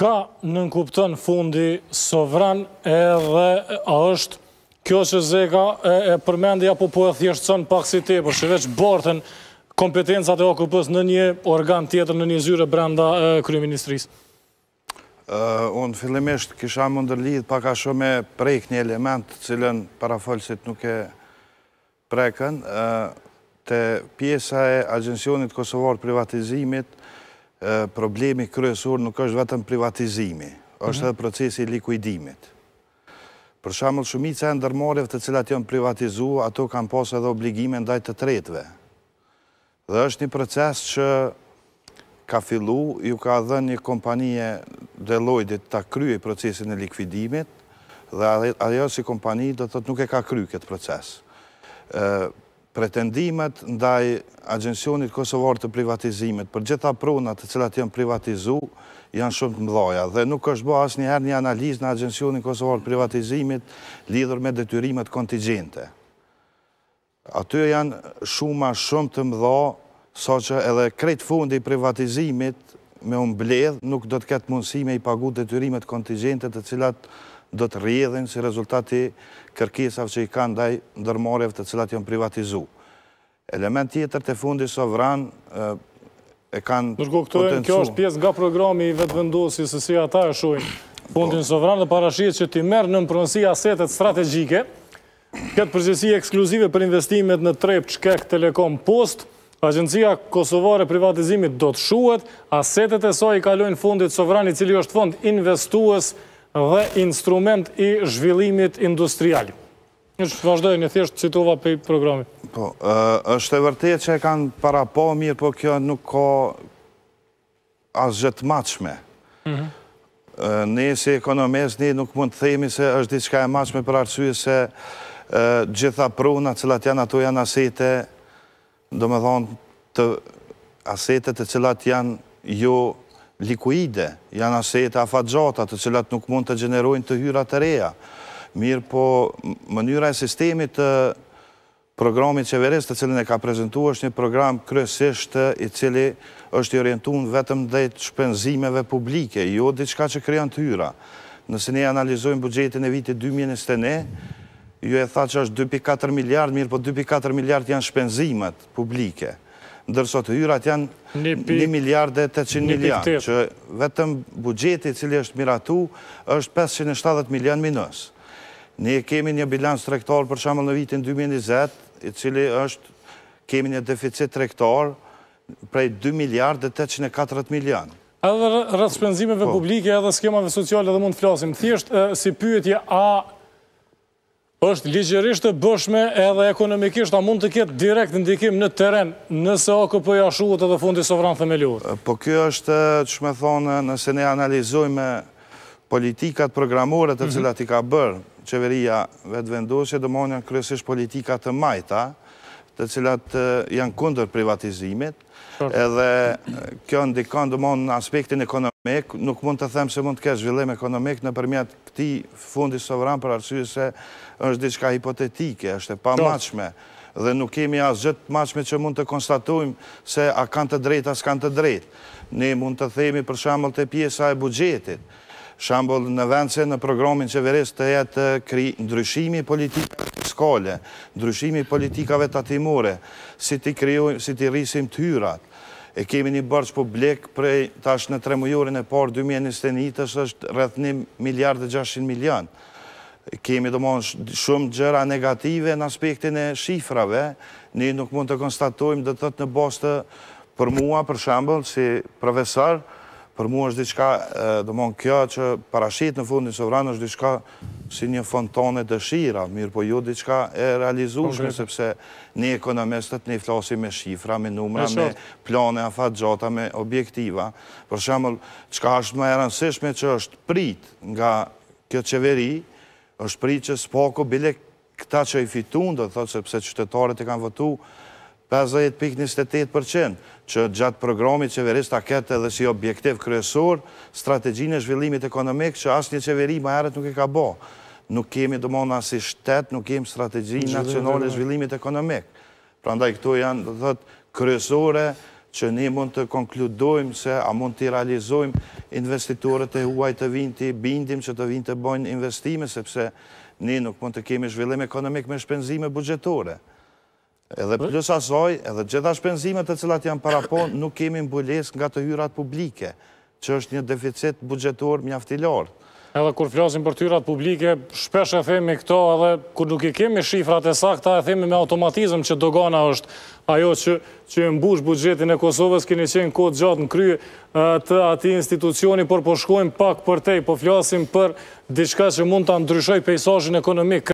ka nënkupton fundi sovran edhe a është kjo që zeka e, e përmendi apo po e thjeshtëson pak si te, për veç bortën kompetencat e okupës në një organ tjetër, në një zyre brenda Kryeministrisë? Uh, unë fillimisht kisha më ndërlidh pak a shumë e prejk një element cilën parafolësit nuk e prekën. te të pjesa e agencionit Kosovar privatizimit, problemi kryesor nuk është vetëm privatizimi, është edhe procesi likuidimit. Për shamëllë shumica e ndërmarjev të cilat jënë privatizu, ato kanë posë edhe obligime ndaj të tretve. Dhe është një proces që ka fillu, ju ka dhe një kompanije dhe lojdit të kryi procesin e likuidimit, dhe ajo si kompani do të nuk e ka kryi këtë proces pretendimet ndaj Agencionit Kosovar të privatizimet, për gjitha pronat të cilat jenë privatizu, janë shumë të mdoja, dhe nuk është bo asë njëherë një analiz në Agencionit Kosovar të privatizimet lidhur me detyrimet kontigjente. Aty janë shumë a shumë të mdo, so që edhe kret fundi privatizimit me unë bledhë, nuk do të ketë mundësi me i pagu detyrimet kontigjente të cilat do të rrjedhen si rezultati kërkisav që i kanë daj ndërmorev të cilat janë privatizu. Element tjetër të fundi sovran e kanë potencu. Nërko këtojnë, kjo është pjesë nga programi i vetë vendosi, se si ata e shojnë fundin sovran dhe parashit që ti merë në mpronësi asetet strategjike, këtë përgjësi ekskluzive për investimet në trep, Kek, telekom, post, Agencia Kosovare Privatizimit do të shuhet, asetet e saj i kalojnë fundit sovrani cili është fond investuës dhe instrument i zhvillimit industrial. Një që vazhdoj një thjesht cituva për programit. Po, është e vërtet që e kanë para po mirë, po kjo nuk ka asë gjëtë maqme. Mhm. Ne si ekonomes, ne nuk mund të themi se është diçka e maqme për arsye se gjitha pruna cilat janë ato janë asete, do me thonë të asete të cilat janë ju likuide, janë aseta afadxata të cilat nuk mund të gjenerojnë të hyra të reja. Mirë po mënyra e sistemit të programit qeveres të cilin e ka prezentu është një program kryesisht i cili është i orientun vetëm dhe të shpenzimeve publike, jo diçka që kryan të hyra. Nëse ne analizojmë bugjetin e vitit 2021, ju e tha që është 2.4 miliard, mirë po 2.4 miliard janë shpenzimet publike ndërso të hyrat janë 1 miliard e 800 miliard, që vetëm bugjeti cili është miratu është 570 milion minus. Ne kemi një bilans trektor për shamëll në vitin 2020, i cili është kemi një deficit trektor prej 2 miliard e 840 Edhe rrëtë shpenzimeve po. publike, edhe skemave sociale dhe mund të flasim. Thjesht, si pyetje, a është ligjërisht të bëshme edhe ekonomikisht a mund të kjetë direkt ndikim në teren nëse AKP ja shuhut edhe fundi sovran themeliur? Po kjo është, që me thonë, nëse ne analizojme politikat programore të mhm. cilat i ka bërë qeveria vetë vendosje, dëmonja në kryesisht politikat të majta, të cilat janë kunder privatizimit, edhe kjo ndikon dhe mund në aspektin ekonomik, nuk mund të them se mund të ke zhvillim ekonomik në përmjet këti fundi sovran për arsye se është diçka hipotetike, është e pa maqme, dhe nuk kemi asë gjithë maqme që mund të konstatujmë se a kanë të drejt, a s'kanë të drejt. Ne mund të themi për shambull të pjesa e bugjetit, shambull në vend se në programin qeveris të jetë kri ndryshimi politikë, fiskale, ndryshimi politikave të atimore, si të rrisim të hyrat. E kemi një bërqë publik, prej tash në tre mujurin e parë 2021 është është rrëth një miljard dhe 600 milion. Kemi do monë shumë gjëra negative në aspektin e shifrave, një nuk mund të konstatojmë dhe të të të në bostë për mua, për shambëllë, si profesorë, për mu është diçka, do mon, kjo që parashit në fundin sovran është diçka si një fontone dëshira, mirë po ju jo diçka e realizushme, sepse një ekonomistët një flasi me shifra, me numra, me plane, a fatë gjata, me objektiva. Për shemëll, qka është më eransishme që është prit nga kjo qeveri, është prit që s'pako bile këta që i fitun, të thotë sepse qytetarët i kanë votu, 50.28% që gjatë programit qeverista a kete dhe si objektiv kryesor strategjin e zhvillimit ekonomik që asë një qeveri ma erët nuk e ka bo. Nuk kemi do mona si shtetë, nuk kemi strategjin nacional e zhvillimit ekonomik. Pra ndaj këto janë dhe kryesore që ne mund të konkludojmë se a mund të i realizojmë investitorët e huaj të vind të bindim që të vind të bojnë investime, sepse ne nuk mund të kemi zhvillim ekonomik me shpenzime bugjetore. Edhe plus asoj, edhe gjitha shpenzimet të cilat janë parapon, nuk kemi mbulles nga të hyrat publike, që është një deficit bugjetor mjaftilor. Edhe kur flasim për hyrat publike, shpesh e themi këto edhe kur nuk i kemi shifrat e sakta, e themi me automatizm që dogana është ajo që e mbush bugjetin e Kosovës, kini qenë kodë gjatë në kry të ati institucioni, por po shkojmë pak për te, po flasim për diçka që mund të ndryshoj pejsojnë ekonomik.